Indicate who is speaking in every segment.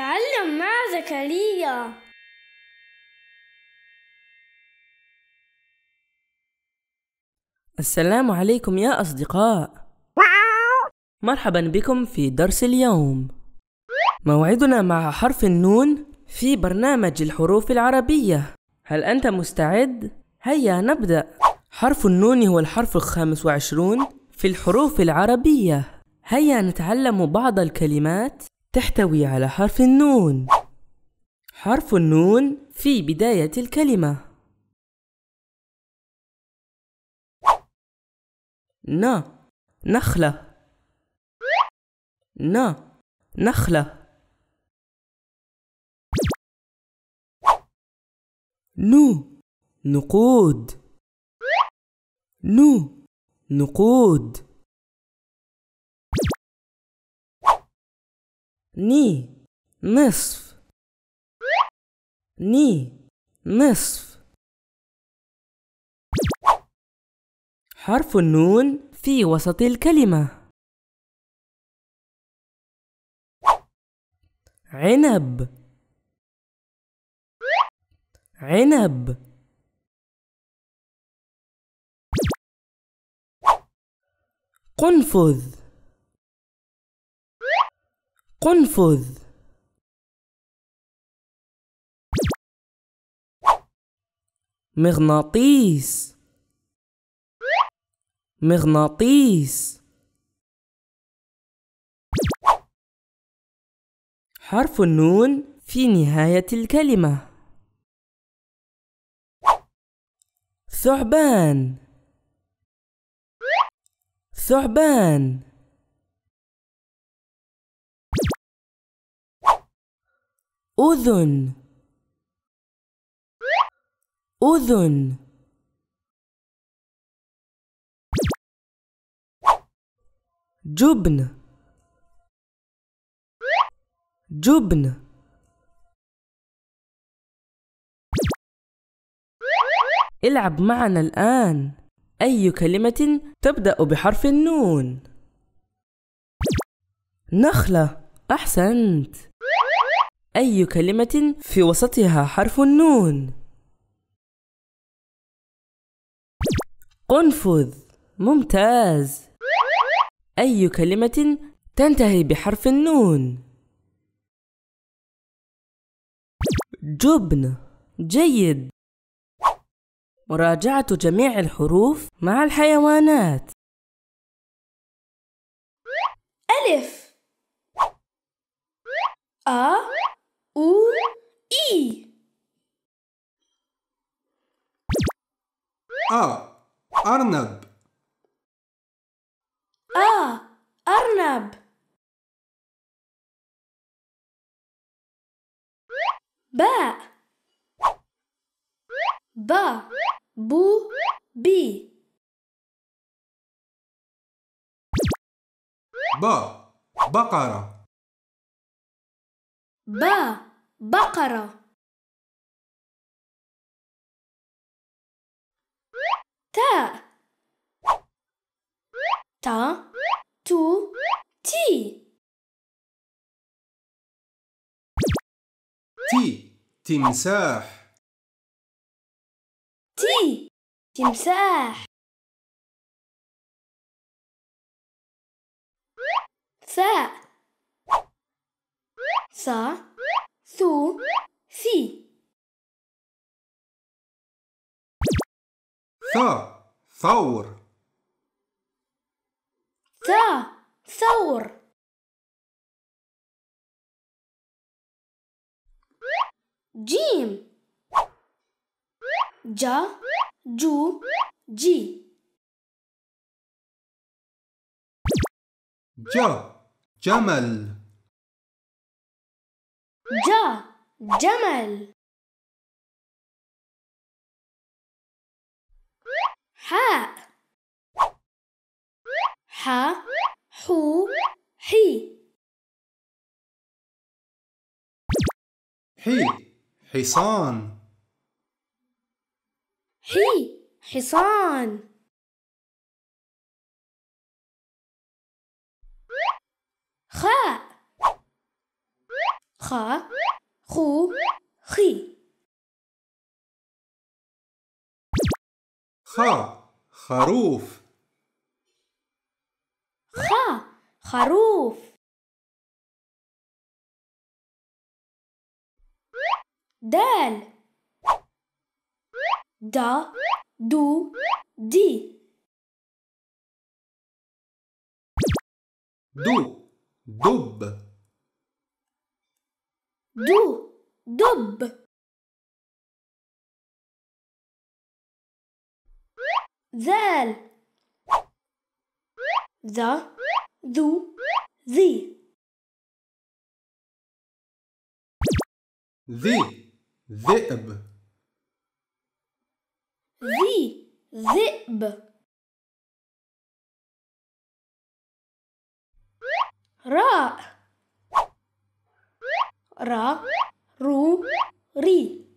Speaker 1: تعلم مع زكريا السلام عليكم يا أصدقاء مرحبا بكم في درس اليوم موعدنا مع حرف النون في برنامج الحروف العربية هل أنت مستعد؟ هيا نبدأ حرف النون هو الحرف الخامس وعشرون في الحروف العربية هيا نتعلم بعض الكلمات تحتوي على حرف النون حرف النون في بداية الكلمة ن نخلة ن نخلة نو نقود نو نقود ني نصف ني نصف حرف النون في وسط الكلمة عنب عنب قنفذ قنفذ مغناطيس مغناطيس حرف النون في نهاية الكلمة ثعبان ثعبان أذن أذن جبن جبن العب معنا الآن أي كلمة تبدأ بحرف النون نخلة أحسنت أي كلمة في وسطها حرف النون قنفذ ممتاز أي كلمة تنتهي بحرف النون جبن جيد مراجعة جميع الحروف مع الحيوانات ألف أ U I A أرنب آ أرنب باء با بو بي با بقرة با بقرة تاء تا تو تي تي تمساح تي تمساح ثاء ثاء to see. ث ثور ث ثور جيم جا جو جي ج جمل ج جمل حاء ح حو حي حي حصان حي حصان خاء خا خو خي خا خروف خا خروف دال دا دو دي دو دب Do, dub. Zal. Za, du, zi. Zi, zib. Zi, zib. Ra. Right. را رو ري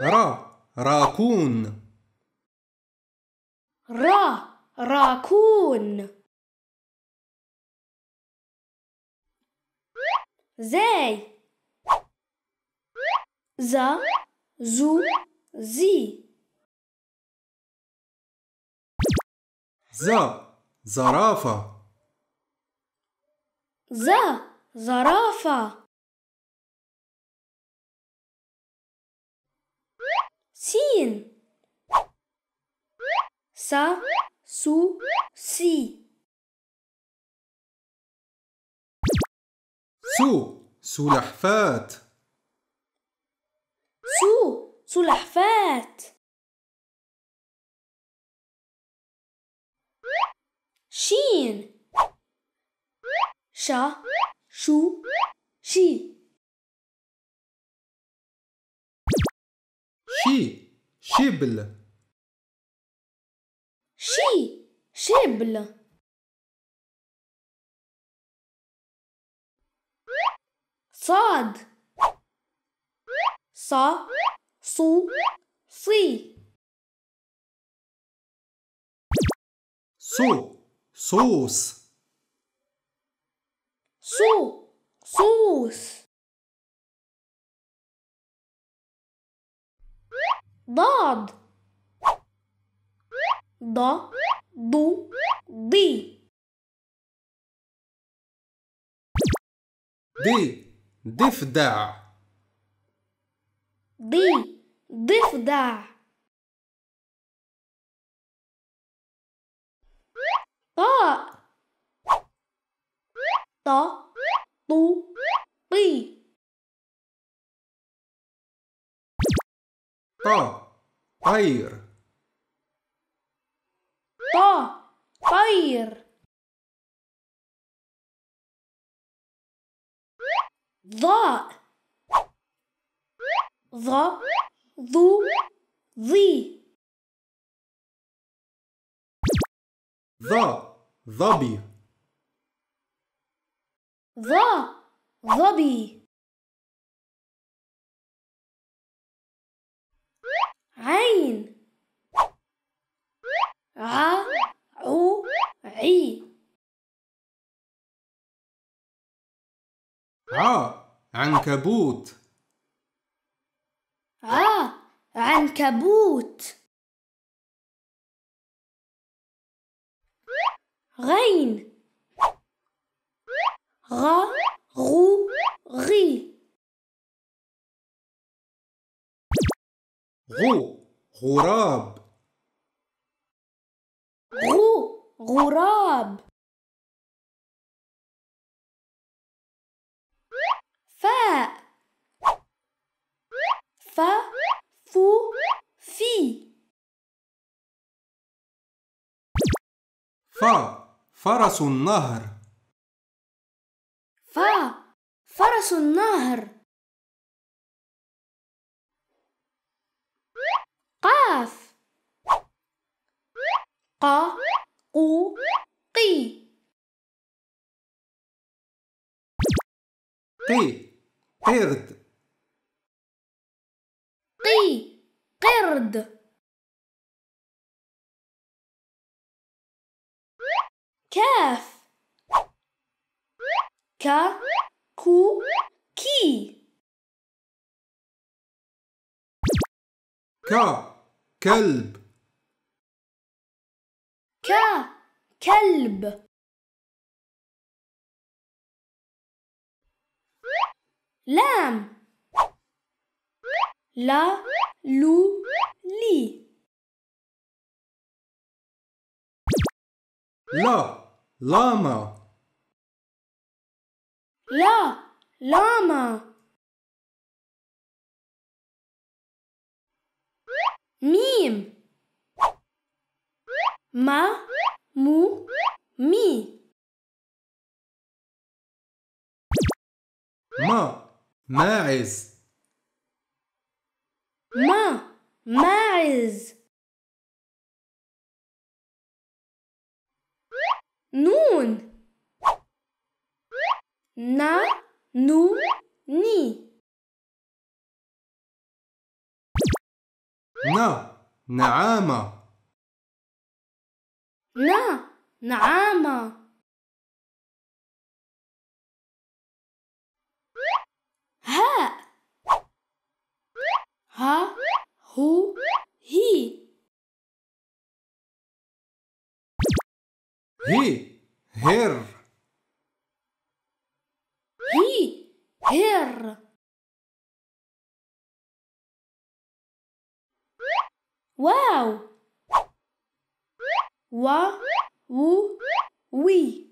Speaker 1: را راكون را راكون زي زا زو زي ز زرافه ز زرافة سين س سو سي سو سلحفاة سو سلحفاة شين شا شو شي شي شبل شي شبل صاد صا صو صي صو صوص Su, sus ضاد ض ضو ضي ضي ضفدع ضي ضفدع طاء to tu pi to طير to طير ضاء ض ذو ذي ض ظبي ظ ظبي عين ع عو عي ع عنكبوت ع عنكبوت غين غا غو غي غو غراب غو غراب فاء فا فو في فا فرس النهر راس النهر قاف قا قو قي قي قرد قي قرد كاف ك كو كي كا كلب كا كلب لام لا لو لي لا لاما لا لاما ميم ما مو مي ما ماعز ما ماعز نون na, nous, ni. نا نعامة نا نعامة ها ها هو هي هي هر هير واو و و وي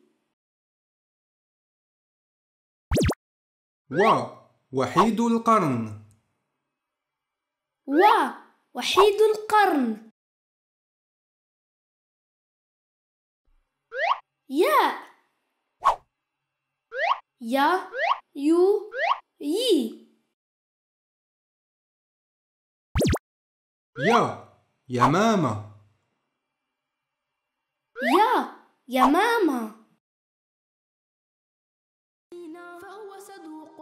Speaker 1: و وحيد القرن و وحيد القرن يا يا يو يي يا يا ماما يا يا ماما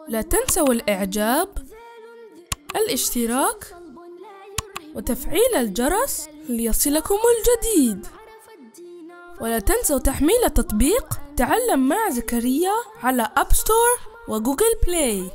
Speaker 1: لا تنسوا الإعجاب الاشتراك وتفعيل الجرس ليصلكم الجديد ولا تنسوا تحميل تطبيق تعلم مع زكريا على أب ستور وجوجل بلاي